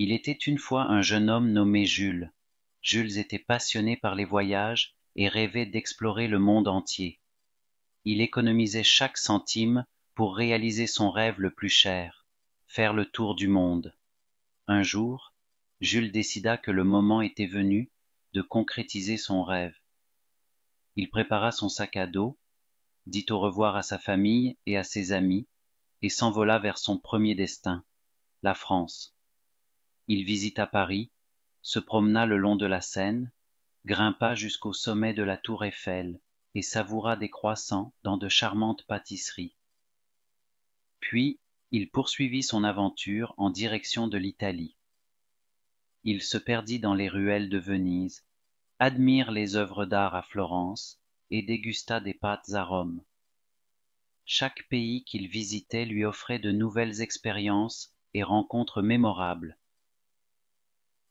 Il était une fois un jeune homme nommé Jules. Jules était passionné par les voyages et rêvait d'explorer le monde entier. Il économisait chaque centime pour réaliser son rêve le plus cher, faire le tour du monde. Un jour, Jules décida que le moment était venu de concrétiser son rêve. Il prépara son sac à dos, dit au revoir à sa famille et à ses amis, et s'envola vers son premier destin, la France. Il visita Paris, se promena le long de la Seine, grimpa jusqu'au sommet de la tour Eiffel et savoura des croissants dans de charmantes pâtisseries. Puis il poursuivit son aventure en direction de l'Italie. Il se perdit dans les ruelles de Venise, admire les œuvres d'art à Florence et dégusta des pâtes à Rome. Chaque pays qu'il visitait lui offrait de nouvelles expériences et rencontres mémorables.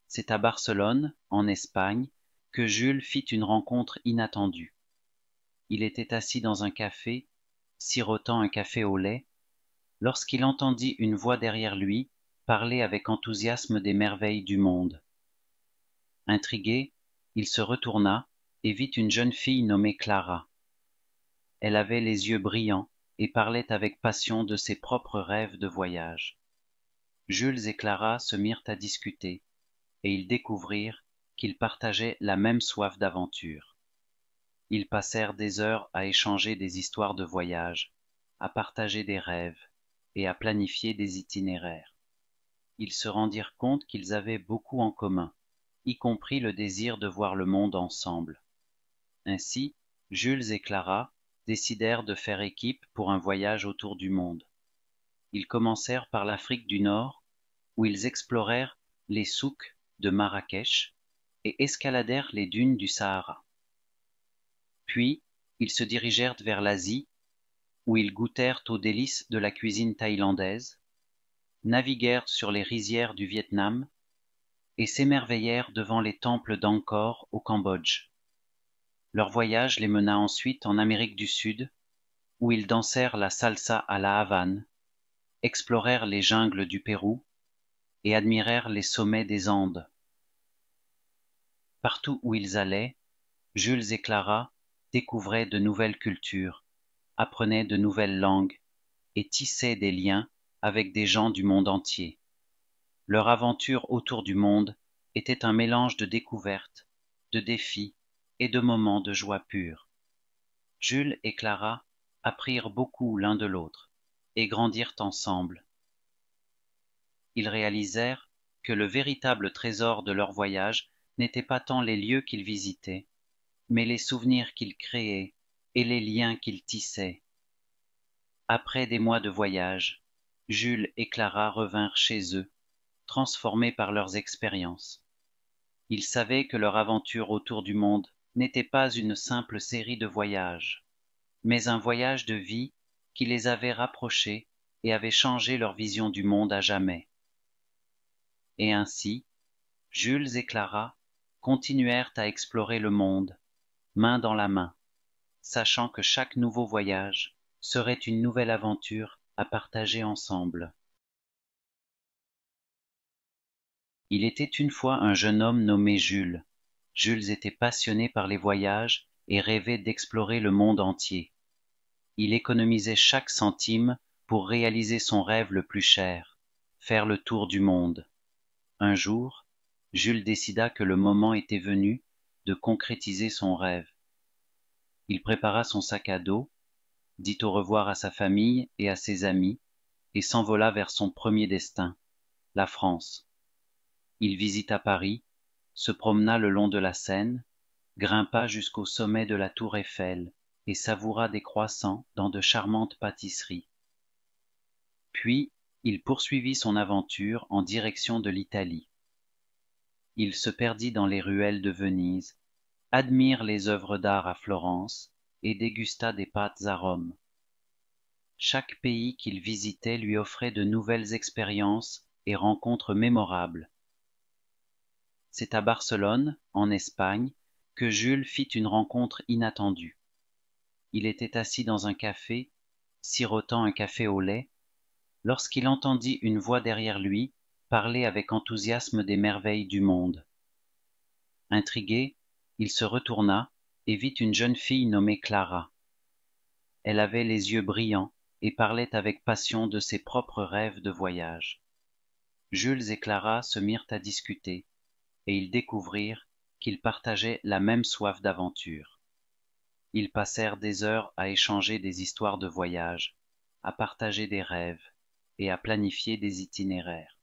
C'est à Barcelone, en Espagne, que Jules fit une rencontre inattendue. Il était assis dans un café, sirotant un café au lait, lorsqu'il entendit une voix derrière lui parler avec enthousiasme des merveilles du monde. Intrigué, il se retourna et vit une jeune fille nommée Clara. Elle avait les yeux brillants et parlait avec passion de ses propres rêves de voyage. Jules et Clara se mirent à discuter et ils découvrirent qu'ils partageaient la même soif d'aventure. Ils passèrent des heures à échanger des histoires de voyage, à partager des rêves et à planifier des itinéraires. Ils se rendirent compte qu'ils avaient beaucoup en commun, y compris le désir de voir le monde ensemble. Ainsi, Jules et Clara décidèrent de faire équipe pour un voyage autour du monde. Ils commencèrent par l'Afrique du Nord, où ils explorèrent les souks de Marrakech et escaladèrent les dunes du Sahara. Puis ils se dirigèrent vers l'Asie, où ils goûtèrent aux délices de la cuisine thaïlandaise, naviguèrent sur les rizières du Vietnam et s'émerveillèrent devant les temples d'Angkor au Cambodge. Leur voyage les mena ensuite en Amérique du Sud, où ils dansèrent la salsa à la Havane, explorèrent les jungles du Pérou et admirèrent les sommets des Andes. Partout où ils allaient, Jules et Clara découvraient de nouvelles cultures, apprenaient de nouvelles langues et tissaient des liens avec des gens du monde entier. Leur aventure autour du monde était un mélange de découvertes, de défis et de moments de joie pure. Jules et Clara apprirent beaucoup l'un de l'autre et grandirent ensemble. Ils réalisèrent que le véritable trésor de leur voyage n'étaient pas tant les lieux qu'ils visitaient, mais les souvenirs qu'ils créaient et les liens qu'ils tissaient. Après des mois de voyage, Jules et Clara revinrent chez eux, transformés par leurs expériences. Ils savaient que leur aventure autour du monde n'était pas une simple série de voyages, mais un voyage de vie qui les avait rapprochés et avait changé leur vision du monde à jamais. Et ainsi, Jules et Clara continuèrent à explorer le monde, main dans la main, sachant que chaque nouveau voyage serait une nouvelle aventure à partager ensemble. Il était une fois un jeune homme nommé Jules. Jules était passionné par les voyages et rêvait d'explorer le monde entier. Il économisait chaque centime pour réaliser son rêve le plus cher, faire le tour du monde. Un jour, Jules décida que le moment était venu de concrétiser son rêve. Il prépara son sac à dos, dit au revoir à sa famille et à ses amis, et s'envola vers son premier destin, la France. Il visita Paris, se promena le long de la Seine, grimpa jusqu'au sommet de la tour Eiffel et savoura des croissants dans de charmantes pâtisseries. Puis il poursuivit son aventure en direction de l'Italie il se perdit dans les ruelles de Venise, admire les œuvres d'art à Florence et dégusta des pâtes à Rome. Chaque pays qu'il visitait lui offrait de nouvelles expériences et rencontres mémorables. C'est à Barcelone, en Espagne, que Jules fit une rencontre inattendue. Il était assis dans un café, sirotant un café au lait, lorsqu'il entendit une voix derrière lui parlait avec enthousiasme des merveilles du monde. Intrigué, il se retourna et vit une jeune fille nommée Clara. Elle avait les yeux brillants et parlait avec passion de ses propres rêves de voyage. Jules et Clara se mirent à discuter, et ils découvrirent qu'ils partageaient la même soif d'aventure. Ils passèrent des heures à échanger des histoires de voyage, à partager des rêves et à planifier des itinéraires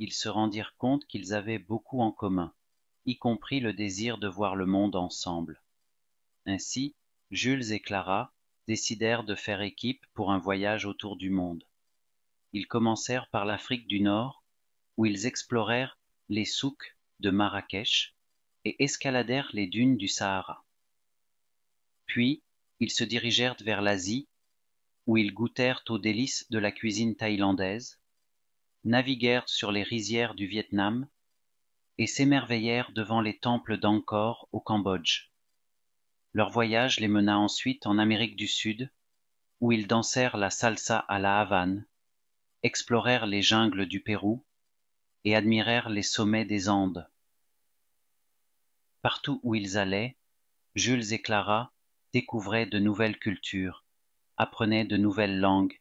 ils se rendirent compte qu'ils avaient beaucoup en commun, y compris le désir de voir le monde ensemble. Ainsi, Jules et Clara décidèrent de faire équipe pour un voyage autour du monde. Ils commencèrent par l'Afrique du Nord, où ils explorèrent les souks de Marrakech et escaladèrent les dunes du Sahara. Puis, ils se dirigèrent vers l'Asie, où ils goûtèrent aux délices de la cuisine thaïlandaise, naviguèrent sur les rizières du Vietnam et s'émerveillèrent devant les temples d'Angkor au Cambodge. Leur voyage les mena ensuite en Amérique du Sud, où ils dansèrent la salsa à la Havane, explorèrent les jungles du Pérou et admirèrent les sommets des Andes. Partout où ils allaient, Jules et Clara découvraient de nouvelles cultures, apprenaient de nouvelles langues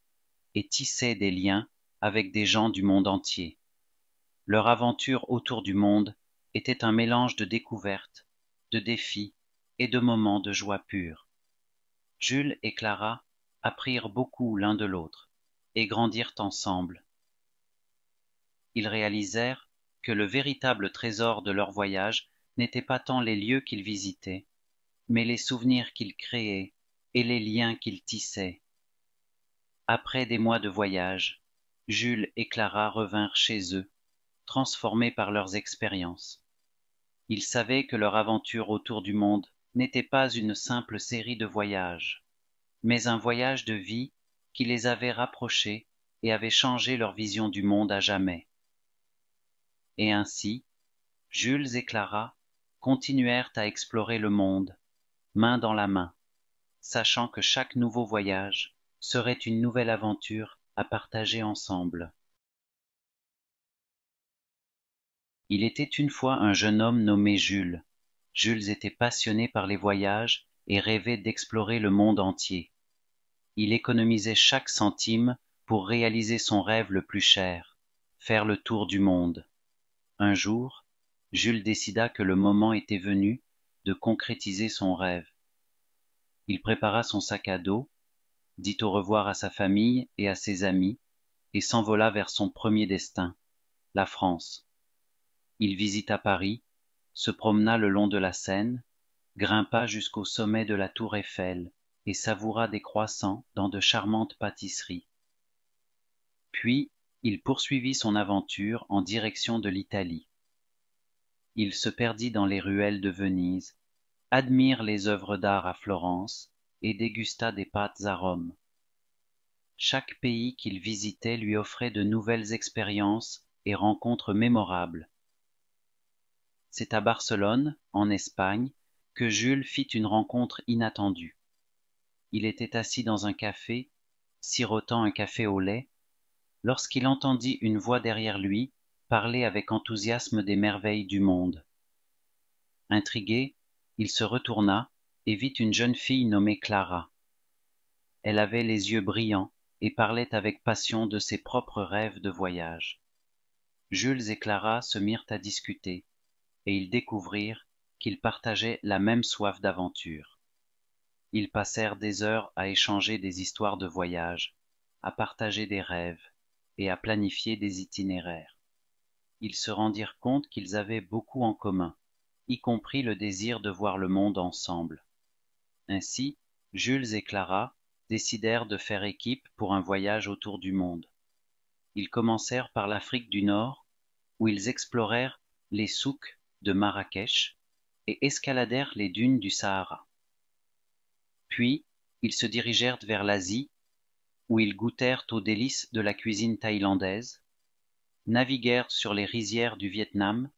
et tissaient des liens avec des gens du monde entier. Leur aventure autour du monde était un mélange de découvertes, de défis et de moments de joie pure. Jules et Clara apprirent beaucoup l'un de l'autre et grandirent ensemble. Ils réalisèrent que le véritable trésor de leur voyage n'était pas tant les lieux qu'ils visitaient, mais les souvenirs qu'ils créaient et les liens qu'ils tissaient. Après des mois de voyage, Jules et Clara revinrent chez eux, transformés par leurs expériences. Ils savaient que leur aventure autour du monde n'était pas une simple série de voyages, mais un voyage de vie qui les avait rapprochés et avait changé leur vision du monde à jamais. Et ainsi, Jules et Clara continuèrent à explorer le monde, main dans la main, sachant que chaque nouveau voyage serait une nouvelle aventure à partager ensemble. Il était une fois un jeune homme nommé Jules. Jules était passionné par les voyages et rêvait d'explorer le monde entier. Il économisait chaque centime pour réaliser son rêve le plus cher, faire le tour du monde. Un jour, Jules décida que le moment était venu de concrétiser son rêve. Il prépara son sac à dos dit au revoir à sa famille et à ses amis, et s'envola vers son premier destin, la France. Il visita Paris, se promena le long de la Seine, grimpa jusqu'au sommet de la tour Eiffel et savoura des croissants dans de charmantes pâtisseries. Puis il poursuivit son aventure en direction de l'Italie. Il se perdit dans les ruelles de Venise, admire les œuvres d'art à Florence, et dégusta des pâtes à Rome. Chaque pays qu'il visitait lui offrait de nouvelles expériences et rencontres mémorables. C'est à Barcelone, en Espagne, que Jules fit une rencontre inattendue. Il était assis dans un café, sirotant un café au lait, lorsqu'il entendit une voix derrière lui parler avec enthousiasme des merveilles du monde. Intrigué, il se retourna et vit une jeune fille nommée Clara. Elle avait les yeux brillants et parlait avec passion de ses propres rêves de voyage. Jules et Clara se mirent à discuter, et ils découvrirent qu'ils partageaient la même soif d'aventure. Ils passèrent des heures à échanger des histoires de voyage, à partager des rêves et à planifier des itinéraires. Ils se rendirent compte qu'ils avaient beaucoup en commun, y compris le désir de voir le monde ensemble. Ainsi, Jules et Clara décidèrent de faire équipe pour un voyage autour du monde. Ils commencèrent par l'Afrique du Nord, où ils explorèrent les souks de Marrakech et escaladèrent les dunes du Sahara. Puis, ils se dirigèrent vers l'Asie, où ils goûtèrent aux délices de la cuisine thaïlandaise, naviguèrent sur les rizières du Vietnam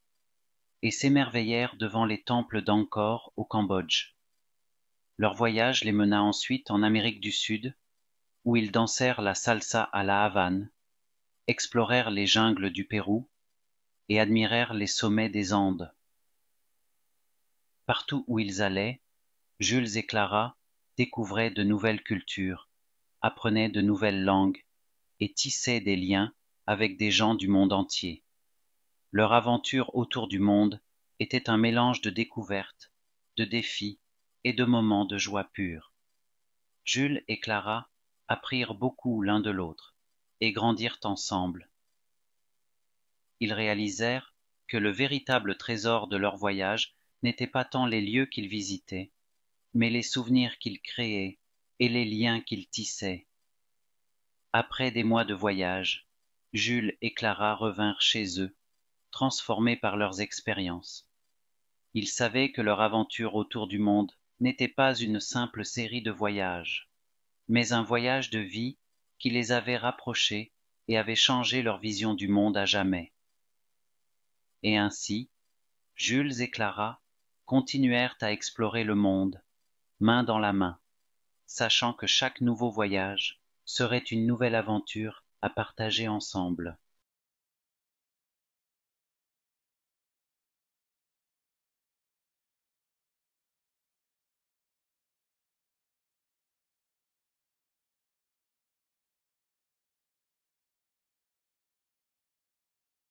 et s'émerveillèrent devant les temples d'Angkor au Cambodge. Leur voyage les mena ensuite en Amérique du Sud, où ils dansèrent la salsa à la Havane, explorèrent les jungles du Pérou et admirèrent les sommets des Andes. Partout où ils allaient, Jules et Clara découvraient de nouvelles cultures, apprenaient de nouvelles langues et tissaient des liens avec des gens du monde entier. Leur aventure autour du monde était un mélange de découvertes, de défis et de moments de joie pure. Jules et Clara apprirent beaucoup l'un de l'autre et grandirent ensemble. Ils réalisèrent que le véritable trésor de leur voyage n'était pas tant les lieux qu'ils visitaient, mais les souvenirs qu'ils créaient et les liens qu'ils tissaient. Après des mois de voyage, Jules et Clara revinrent chez eux, transformés par leurs expériences. Ils savaient que leur aventure autour du monde n'était pas une simple série de voyages, mais un voyage de vie qui les avait rapprochés et avait changé leur vision du monde à jamais. Et ainsi, Jules et Clara continuèrent à explorer le monde, main dans la main, sachant que chaque nouveau voyage serait une nouvelle aventure à partager ensemble.